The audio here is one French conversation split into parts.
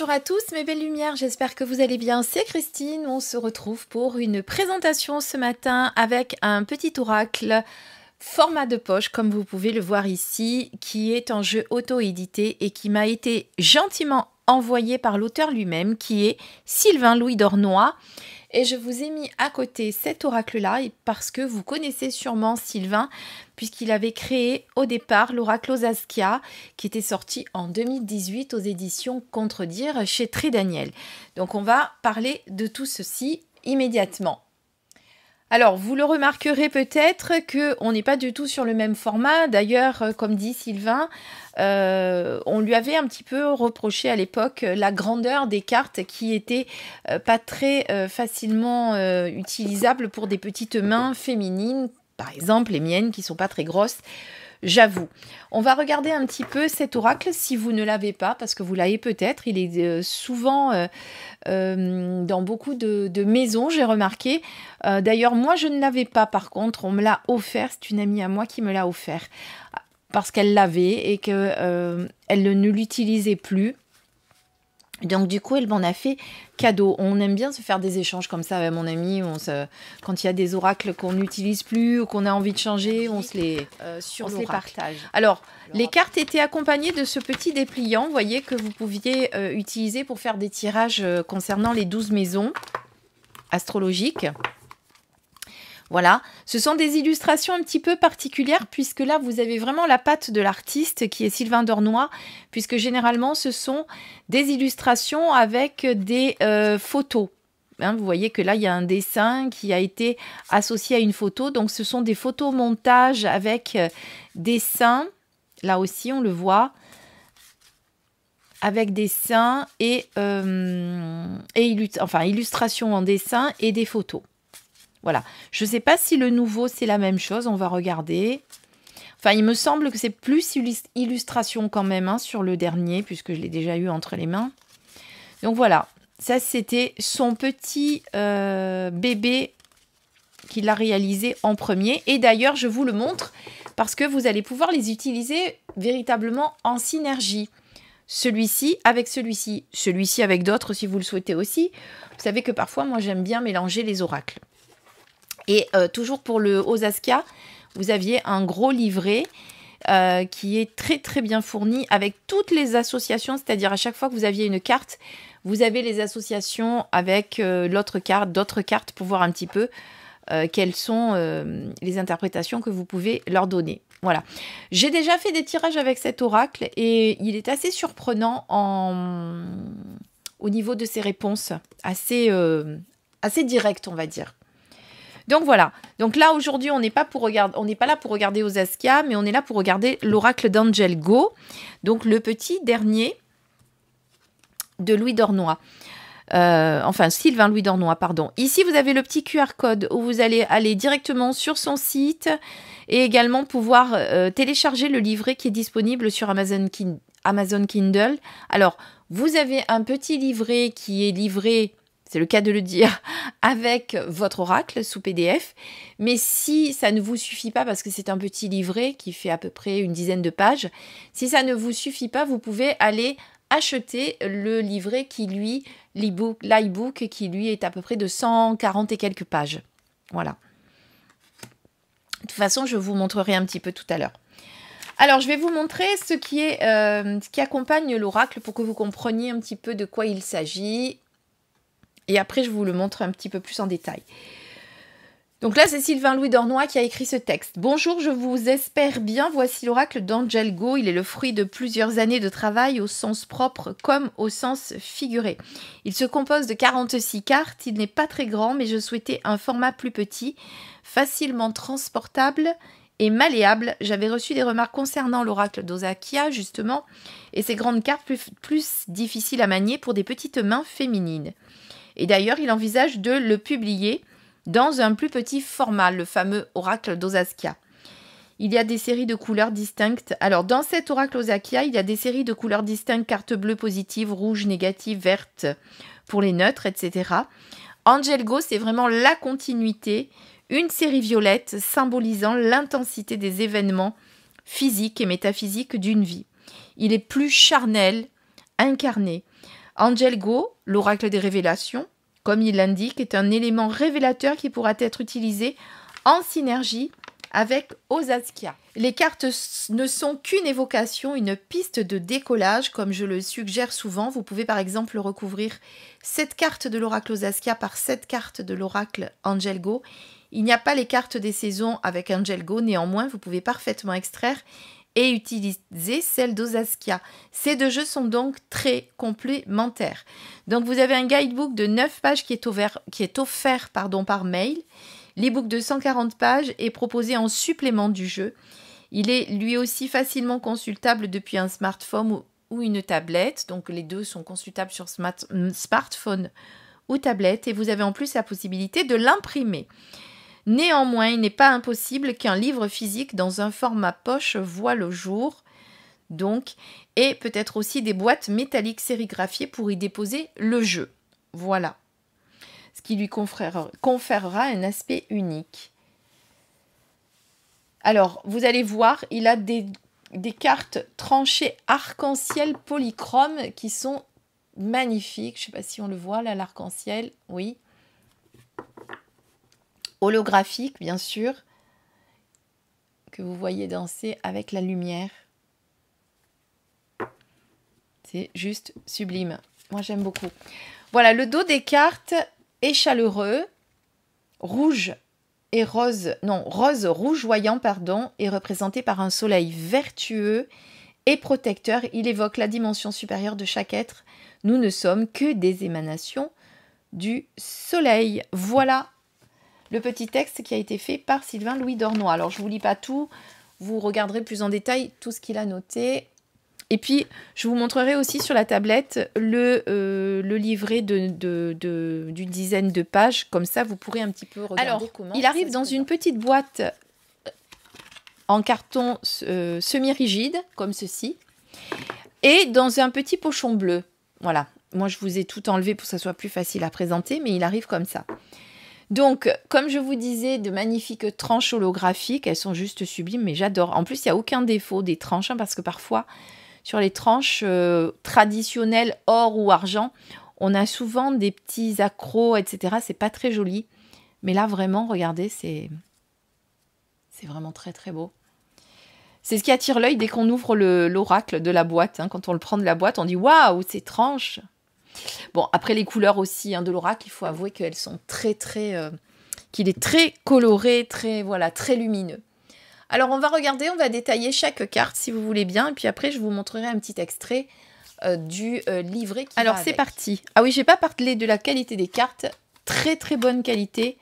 Bonjour à tous mes belles lumières, j'espère que vous allez bien. C'est Christine, on se retrouve pour une présentation ce matin avec un petit oracle format de poche comme vous pouvez le voir ici qui est en jeu auto-édité et qui m'a été gentiment envoyé par l'auteur lui-même qui est Sylvain Louis Dornois et je vous ai mis à côté cet oracle-là parce que vous connaissez sûrement Sylvain, puisqu'il avait créé au départ l'oracle Osaskia qui était sorti en 2018 aux éditions Contredire chez Tridaniel. Donc on va parler de tout ceci immédiatement. Alors, vous le remarquerez peut-être qu'on n'est pas du tout sur le même format. D'ailleurs, euh, comme dit Sylvain, euh, on lui avait un petit peu reproché à l'époque euh, la grandeur des cartes qui étaient pas très facilement utilisables pour des petites mains féminines, par exemple les miennes qui sont pas très grosses j'avoue. On va regarder un petit peu cet oracle si vous ne l'avez pas, parce que vous l'avez peut-être. Il est euh, souvent euh, euh, dans beaucoup de, maisons, j'ai remarqué. D'ailleurs, moi, je ne l'avais pas, par contre, on me l'a offert. C'est une amie à moi qui me l'a offert, parce qu'elle l'avait et qu'elle ne l'utilisait plus. Donc du coup, elle m'en a fait cadeau. On aime bien se faire des échanges comme ça, avec mon ami. Quand il y a des oracles qu'on n'utilise plus ou qu'on a envie de changer, on se les, euh, partage. Alors, les cartes étaient accompagnées de ce petit dépliant, vous voyez, que vous pouviez euh, utiliser pour faire des tirages euh, concernant les 12 maisons astrologiques. Voilà, ce sont des illustrations un petit peu particulières puisque là vous avez vraiment la patte de l'artiste qui est Sylvain Dornois puisque généralement ce sont des illustrations avec des euh, photos. Hein, vous voyez que là, il y a un dessin qui a été associé à une photo. Donc, ce sont des photos montage avec euh, dessins. Là aussi, on le voit avec dessin et, euh, et enfin, illustration en dessin et des photos. Voilà. Je ne sais pas si le nouveau, c'est la même chose. On va regarder. Enfin, il me semble que c'est plus illustration quand même hein, sur le dernier, puisque je l'ai déjà eu entre les mains. Donc voilà, ça c'était son petit euh, bébé qu'il a réalisé en premier. Et d'ailleurs, je vous le montre parce que vous allez pouvoir les utiliser véritablement en synergie. Celui-ci avec celui-ci, celui-ci avec d'autres si vous le souhaitez aussi. Vous savez que parfois, moi j'aime bien mélanger les oracles. Et euh, toujours pour le Osaska, vous aviez un gros livret euh, qui est très très bien fourni avec toutes les associations, c'est-à-dire à chaque fois que vous aviez une carte, vous avez les associations avec euh, l'autre carte, d'autres cartes pour voir un petit peu quelles sont les interprétations que vous pouvez leur donner. Voilà. J'ai déjà fait des tirages avec cet oracle et il est assez surprenant au niveau de ses réponses, assez, assez direct on va dire. Donc voilà. Donc là aujourd'hui, on n'est pas pour on n'est pas là pour regarder Osaskia, mais on est là pour regarder l'oracle d'Angel Go, donc le petit dernier de Louis d'Ornois. Euh, enfin Sylvain Louis d'Ornois, pardon. Ici, vous avez le petit QR code où vous allez aller directement sur son site et également pouvoir euh, télécharger le livret qui est disponible sur Amazon Kindle. Alors, vous avez un petit livret qui est livré c'est le cas de le dire, avec votre oracle sous PDF. Mais si ça ne vous suffit pas, parce que c'est un petit livret qui fait à peu près une dizaine de pages, si ça ne vous suffit pas, vous pouvez aller acheter le livret qui lui, l'e-book, qui lui est à peu près de 140 et quelques pages. Voilà. De toute façon, je vous montrerai un petit peu tout à l'heure. Alors, je vais vous montrer ce qui, est, euh, ce qui accompagne l'oracle pour que vous compreniez un petit peu de quoi il s'agit et après, je vous le montre un petit peu plus en détail. Donc là, c'est Sylvain Louis d'Ornois qui a écrit ce texte. Bonjour, je vous espère bien. Voici l'oracle d'Angelgo. Il est le fruit de plusieurs années de travail au sens propre comme au sens figuré. Il se compose de 46 cartes. Il n'est pas très grand, mais je souhaitais un format plus petit, facilement transportable et malléable. J'avais reçu des remarques concernant l'oracle d'Ozakia, justement, et ses grandes cartes plus difficiles à manier pour des petites mains féminines. Et d'ailleurs, il envisage de le publier dans un plus petit format, le fameux oracle d'Osaskia. Il y a des séries de couleurs distinctes. Alors, dans cet oracle d'osakia il y a des séries de couleurs distinctes, carte bleue positive, rouge négative, verte pour les neutres, etc. Angel Go, c'est vraiment la continuité, une série violette symbolisant l'intensité des événements physiques et métaphysiques d'une vie. Il est plus charnel, incarné. Angel Go, l'oracle des révélations, comme il l'indique, est un élément révélateur qui pourra être utilisé en synergie avec Osaskia. Les cartes ne sont qu'une évocation, une piste de décollage, comme je le suggère souvent. Vous pouvez par exemple recouvrir cette carte de l'oracle Osaskia par cette carte de l'oracle Angelgo. Il n'y a pas les cartes des saisons avec Angelgo, néanmoins vous pouvez parfaitement extraire et utiliser celle d'Osaskia. Ces deux jeux sont donc très complémentaires. Donc vous avez un guidebook de 9 pages qui est, offert, par mail. L'ebook de 140 pages est proposé en supplément du jeu. Il est lui aussi facilement consultable depuis un smartphone ou une tablette. Donc les deux sont consultables sur smartphone ou tablette et vous avez en plus la possibilité de l'imprimer. Néanmoins, il n'est pas impossible qu'un livre physique dans un format poche voie le jour, donc, et peut-être aussi des boîtes métalliques sérigraphiées pour y déposer le jeu. Voilà. Ce qui lui conférera, un aspect unique. Alors, vous allez voir, il a des, des cartes tranchées arc-en-ciel polychrome qui sont magnifiques. Je ne sais pas si on le voit là, l'arc-en-ciel. Oui holographique, bien sûr, que vous voyez danser avec la lumière. C'est juste sublime. Moi, j'aime beaucoup. Voilà, le dos des cartes est chaleureux, rouge et rose, non, rose rougeoyant, pardon, est représenté par un soleil vertueux et protecteur. Il évoque la dimension supérieure de chaque être. Nous ne sommes que des émanations du soleil. Voilà le petit texte qui a été fait par Sylvain Louis Dornois. Alors, je ne vous lis pas tout, vous regarderez plus en détail tout ce qu'il a noté. Et puis, je vous montrerai aussi sur la tablette le, euh, livret d'une de, de, dizaine de pages. Comme ça, vous pourrez un petit peu regarder Alors, Il arrive dans une petite boîte euh, en carton euh, semi-rigide, comme ceci, et dans un petit pochon bleu. Voilà. Moi, je vous ai tout enlevé pour que ça soit plus facile à présenter, mais il arrive comme ça. Donc, comme je vous disais, de magnifiques tranches holographiques. Elles sont juste sublimes, mais j'adore. En plus, il n'y a aucun défaut des tranches, hein, parce que parfois, sur les tranches euh, traditionnelles or ou argent, on a souvent des petits accros, etc. C'est pas très joli. Mais là, vraiment, regardez, c'est. C'est vraiment très très beau. C'est ce qui attire l'œil dès qu'on ouvre l'oracle de la boîte. Hein. Quand on le prend de la boîte, on dit waouh, ces tranches !» Bon, après les couleurs aussi hein, de l'oracle, il faut avouer qu'elles sont très très... Euh, qu'il est très coloré, très voilà, très lumineux. Alors on va regarder, on va détailler chaque carte si vous voulez bien, et puis après je vous montrerai un petit extrait euh, du euh, livret. Qui Alors c'est parti. Ah oui, je n'ai pas parlé de la qualité des cartes, très très bonne qualité.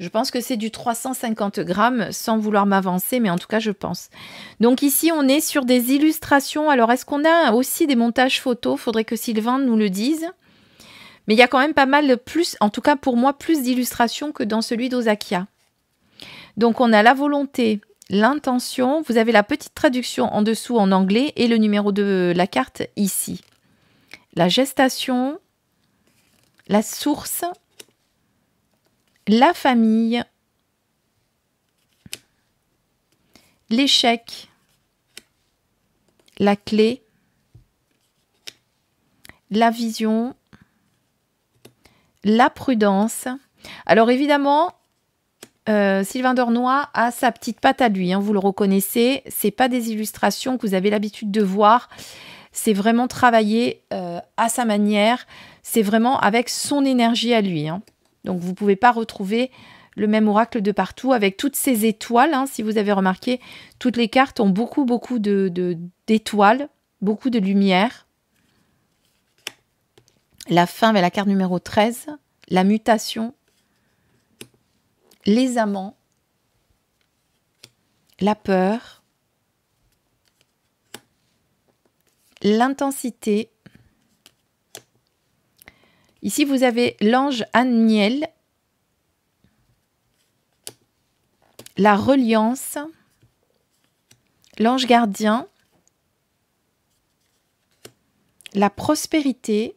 Je pense que c'est du 350 grammes, sans vouloir m'avancer, mais en tout cas, je pense. Donc ici, on est sur des illustrations. Alors, est-ce qu'on a aussi des montages photos Faudrait que Sylvain nous le dise. Mais il y a quand même pas mal de plus, en tout cas pour moi, plus d'illustrations que dans celui d'Osakia. Donc, on a la volonté, l'intention. Vous avez la petite traduction en dessous en anglais et le numéro de la carte ici. La gestation, la source, la famille, l'échec, la clé, la vision, la prudence. Alors évidemment, euh, Sylvain Dornois a sa petite patte à lui, hein, vous le reconnaissez. C'est pas des illustrations que vous avez l'habitude de voir. C'est vraiment travailler euh, à sa manière. C'est vraiment avec son énergie à lui. Hein. Donc vous ne pouvez pas retrouver le même oracle de partout avec toutes ces étoiles. Hein. si vous avez remarqué, toutes les cartes ont beaucoup, beaucoup d'étoiles, de, beaucoup de lumière. La fin mais ben, la carte numéro 13, la mutation, les amants, la peur, l'intensité, Ici, vous avez l'ange Anniel, la reliance, l'ange gardien, la prospérité,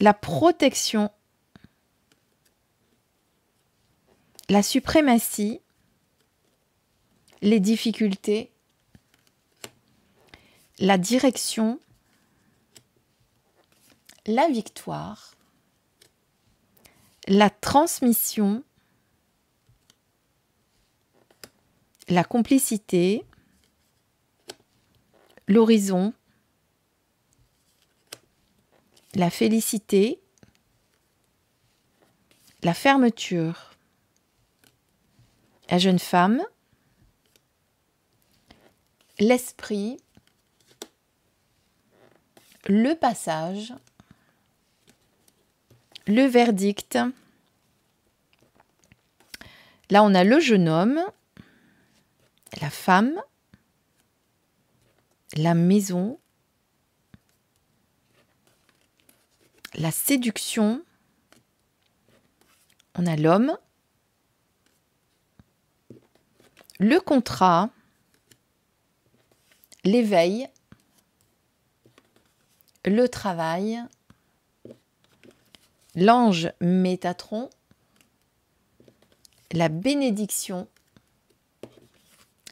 la protection, la suprématie, les difficultés, la direction, la victoire, la transmission, la complicité, l'horizon, la félicité, la fermeture, la jeune femme, l'esprit, le passage, le verdict. Là, on a le jeune homme, la femme, la maison, la séduction. On a l'homme, le contrat, l'éveil, le travail, l'ange Métatron, la bénédiction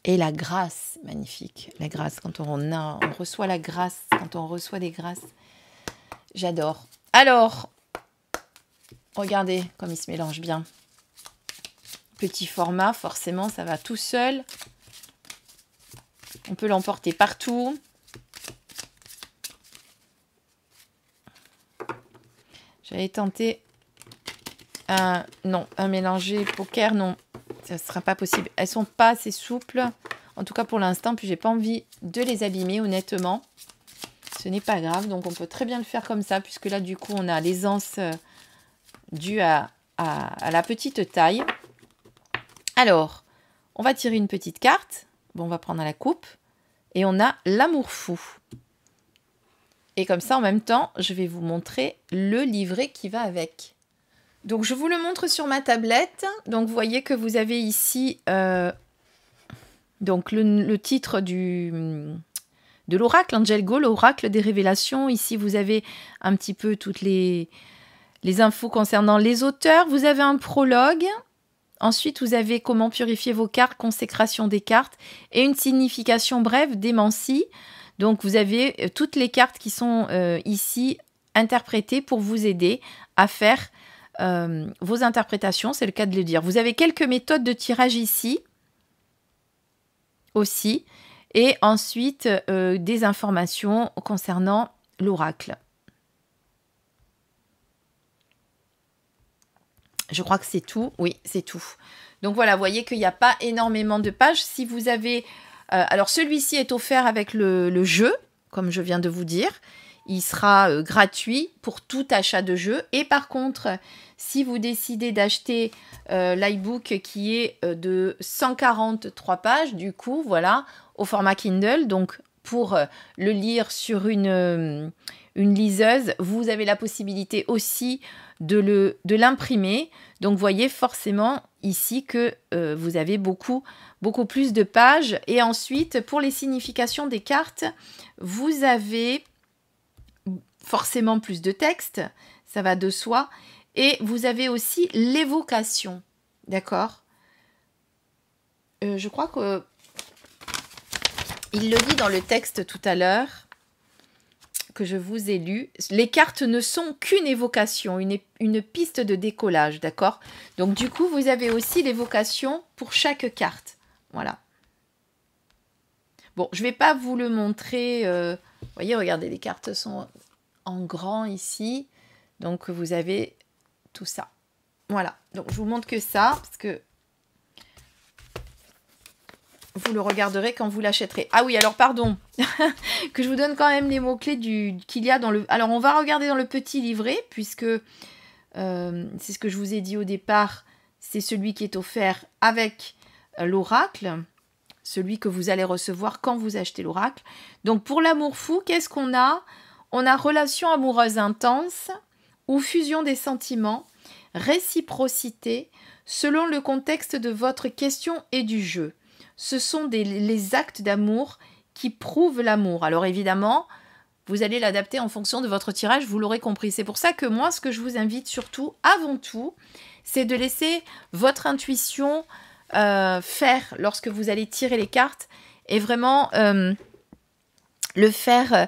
et la grâce, magnifique. La grâce, quand on, a, on reçoit la grâce, quand on reçoit des grâces, j'adore. Alors, regardez comme il se mélange bien. Petit format, forcément, ça va tout seul. On peut l'emporter partout. J'allais tenter un... Non, un mélanger poker, non. Ça ne sera pas possible. Elles sont pas assez souples. En tout cas pour l'instant, puis j'ai pas envie de les abîmer honnêtement. Ce n'est pas grave, donc on peut très bien le faire comme ça, puisque là du coup on a l'aisance euh, due à, à, la petite taille. Alors, on va tirer une petite carte. Bon, on va prendre la coupe. Et on a l'amour fou. Et comme ça, en même temps, je vais vous montrer le livret qui va avec. Donc, je vous le montre sur ma tablette. Donc, vous voyez que vous avez ici euh, donc le, titre du, de l'oracle, Angel Angelgo, l'oracle des révélations. Ici, vous avez un petit peu toutes les, les infos concernant les auteurs. Vous avez un prologue. Ensuite, vous avez comment purifier vos cartes, consécration des cartes et une signification brève démentie donc vous avez euh, toutes les cartes qui sont euh, ici interprétées pour vous aider à faire euh, vos interprétations, c'est le cas de le dire. Vous avez quelques méthodes de tirage ici aussi, et ensuite des informations concernant l'oracle. Je crois que c'est tout. Oui, c'est tout. Donc voilà, voyez qu'il n'y a pas énormément de pages. Si vous avez euh, alors celui-ci est offert avec le, jeu, comme je viens de vous dire. Il sera euh, gratuit pour tout achat de jeu. Et par contre, si vous décidez d'acheter euh, l'iBook qui est de 143 pages, du coup, voilà, au format Kindle, donc pour le lire sur une, une liseuse, vous avez la possibilité aussi de l'imprimer. De Donc, voyez, forcément, ici que euh, vous avez beaucoup, beaucoup plus de pages. Et ensuite, pour les significations des cartes, vous avez forcément plus de texte, ça va de soi. Et vous avez aussi l'évocation, d'accord euh, Je crois que... Il le dit dans le texte tout à l'heure je vous ai lu, les cartes ne sont qu'une évocation, une, une piste de décollage, d'accord Donc du coup, vous avez aussi l'évocation pour chaque carte. Voilà. Bon, je vais pas vous le montrer. Euh, voyez, regardez, les cartes sont en grand ici. Donc vous avez tout ça. Voilà. Donc je vous montre que ça, parce que vous le regarderez quand vous l'achèterez. Ah oui, alors pardon, que je vous donne quand même les mots-clés du, qu'il y a dans le... Alors on va regarder dans le petit livret, puisque euh, c'est ce que je vous ai dit au départ, c'est celui qui est offert avec euh, l'oracle, celui que vous allez recevoir quand vous achetez l'oracle. Donc pour l'amour fou, qu'est-ce qu'on a On a relation amoureuse intense ou fusion des sentiments, réciprocité, selon le contexte de votre question et du jeu ce sont les actes d'amour qui prouvent l'amour. Alors évidemment, vous allez l'adapter en fonction de votre tirage, vous l'aurez compris. C'est pour ça que moi, ce que je vous invite surtout, avant tout, c'est de laisser votre intuition euh, faire lorsque vous allez tirer les cartes et vraiment euh, le faire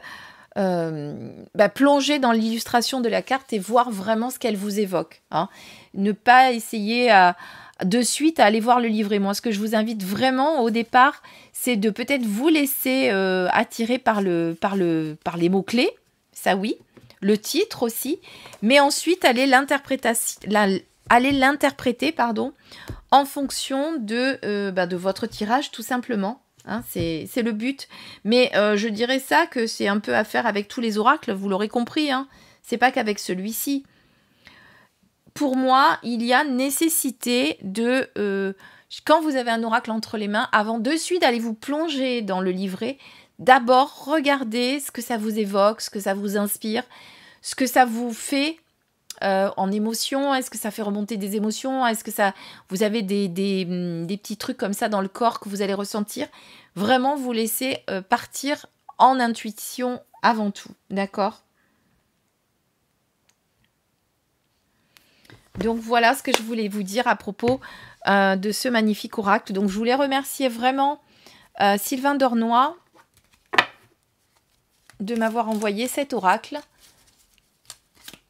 euh, bah, plonger dans l'illustration de la carte et voir vraiment ce qu'elle vous évoque. Hein. Ne pas essayer à, de suite à aller voir le livret. moi, ce que je vous invite vraiment au départ, c'est de peut-être vous laisser euh, attirer par, le, par, le, par les mots-clés, ça oui, le titre aussi, mais ensuite aller l'interpréter pardon, en fonction de, euh, bah, de votre tirage tout simplement. Hein. c'est le but. Mais euh, je dirais ça que c'est un peu à faire avec tous les oracles, vous l'aurez compris. Hein. C'est pas qu'avec celui-ci pour moi, il y a nécessité de, euh, quand vous avez un oracle entre les mains, avant de suite d'aller vous plonger dans le livret, d'abord regardez ce que ça vous évoque, ce que ça vous inspire, ce que ça vous fait euh, en émotion Est-ce que ça fait remonter des émotions Est-ce que ça, vous avez des, mm, petits trucs comme ça dans le corps que vous allez ressentir Vraiment, vous laisser euh, partir en intuition avant tout, d'accord Donc voilà ce que je voulais vous dire à propos euh, de ce magnifique oracle. Donc je voulais remercier vraiment euh, Sylvain Dornois de m'avoir envoyé cet oracle.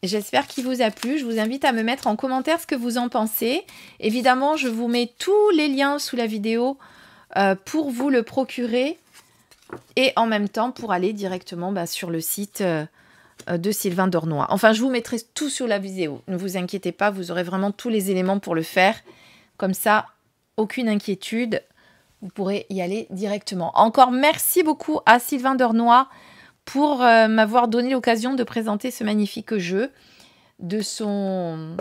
J'espère qu'il vous a plu. Je vous invite à me mettre en commentaire ce que vous en pensez. Évidemment, je vous mets tous les liens sous la vidéo euh, pour vous le procurer et en même temps pour aller directement bah, sur le site. Euh, de Sylvain Dornois. Enfin, je vous mettrai tout sur la vidéo. Ne vous inquiétez pas, vous aurez vraiment tous les éléments pour le faire. Comme ça, aucune inquiétude, vous pourrez y aller directement. Encore merci beaucoup à Sylvain Dornois pour euh, m'avoir donné l'occasion de présenter ce magnifique jeu de son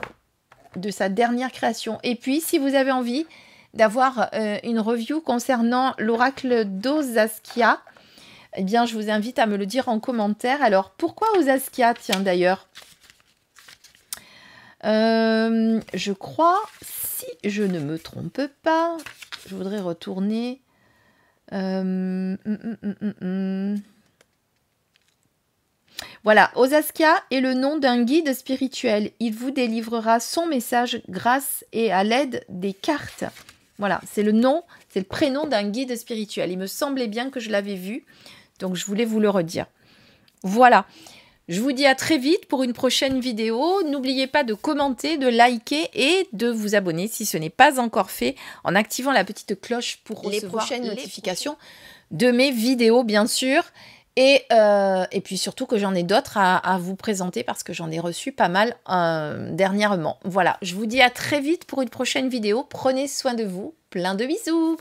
de sa dernière création. Et puis, si vous avez envie d'avoir euh, une review concernant l'oracle d'Ozaskia, eh bien, je vous invite à me le dire en commentaire. Alors, pourquoi Osaskia tiens, d'ailleurs euh, Je crois, si je ne me trompe pas, je voudrais retourner... Euh, hum, hum, hum, voilà, Osaskia est le nom d'un guide spirituel. Il vous délivrera son message grâce et à l'aide des cartes. Voilà, c'est le nom, c'est le prénom d'un guide spirituel. Il me semblait bien que je l'avais vu. Donc je voulais vous le redire. Voilà. Je vous dis à très vite pour une prochaine vidéo. N'oubliez pas de commenter, de liker et de vous abonner si ce n'est pas encore fait en activant la petite cloche pour les prochaines notifications de mes vidéos, bien sûr. Et, euh, et puis surtout que j'en ai d'autres à, vous présenter parce que j'en ai reçu pas mal euh, dernièrement. Voilà, je vous dis à très vite pour une prochaine vidéo. Prenez soin de vous. Plein de bisous